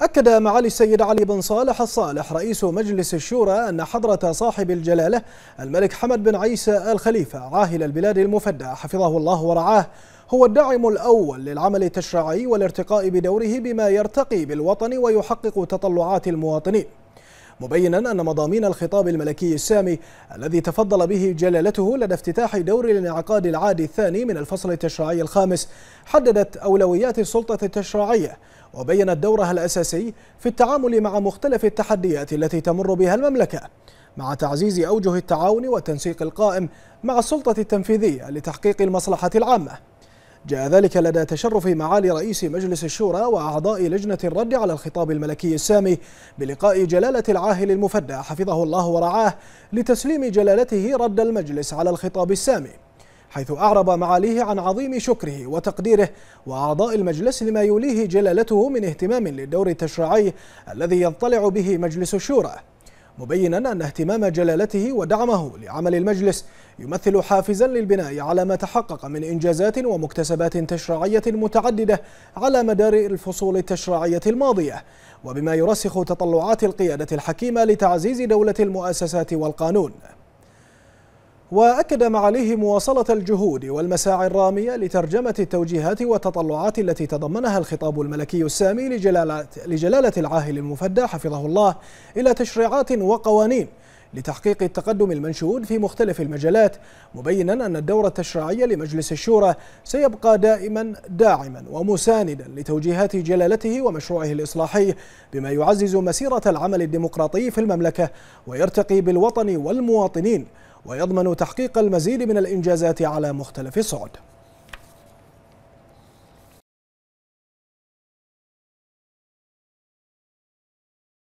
أكد معالي السيد علي بن صالح الصالح رئيس مجلس الشورى أن حضرة صاحب الجلالة الملك حمد بن عيسى الخليفة عاهل البلاد المفدى حفظه الله ورعاه هو الداعم الأول للعمل التشريعي والارتقاء بدوره بما يرتقي بالوطن ويحقق تطلعات المواطنين مبينا أن مضامين الخطاب الملكي السامي الذي تفضل به جلالته لدى افتتاح دور الانعقاد العادي الثاني من الفصل التشريعي الخامس حددت أولويات السلطة التشريعية وبينت دورها الأساسي في التعامل مع مختلف التحديات التي تمر بها المملكة مع تعزيز أوجه التعاون والتنسيق القائم مع السلطة التنفيذية لتحقيق المصلحة العامة جاء ذلك لدى تشرف معالي رئيس مجلس الشورى وأعضاء لجنة الرد على الخطاب الملكي السامي بلقاء جلالة العاهل المفدى حفظه الله ورعاه لتسليم جلالته رد المجلس على الخطاب السامي حيث أعرب معاليه عن عظيم شكره وتقديره وأعضاء المجلس لما يوليه جلالته من اهتمام للدور التشريعي الذي يضطلع به مجلس الشورى مبينا أن اهتمام جلالته ودعمه لعمل المجلس يمثل حافزا للبناء على ما تحقق من إنجازات ومكتسبات تشريعية متعددة على مدار الفصول التشريعية الماضية وبما يرسخ تطلعات القيادة الحكيمة لتعزيز دولة المؤسسات والقانون وأكد معاليه مواصلة الجهود والمساعي الرامية لترجمة التوجيهات والتطلعات التي تضمنها الخطاب الملكي السامي لجلالة, لجلالة العاهل المفدى حفظه الله إلى تشريعات وقوانين لتحقيق التقدم المنشود في مختلف المجالات مبينا أن الدورة التشريعية لمجلس الشورى سيبقى دائما داعما ومساندا لتوجيهات جلالته ومشروعه الإصلاحي بما يعزز مسيرة العمل الديمقراطي في المملكة ويرتقي بالوطن والمواطنين ويضمن تحقيق المزيد من الإنجازات على مختلف الصعد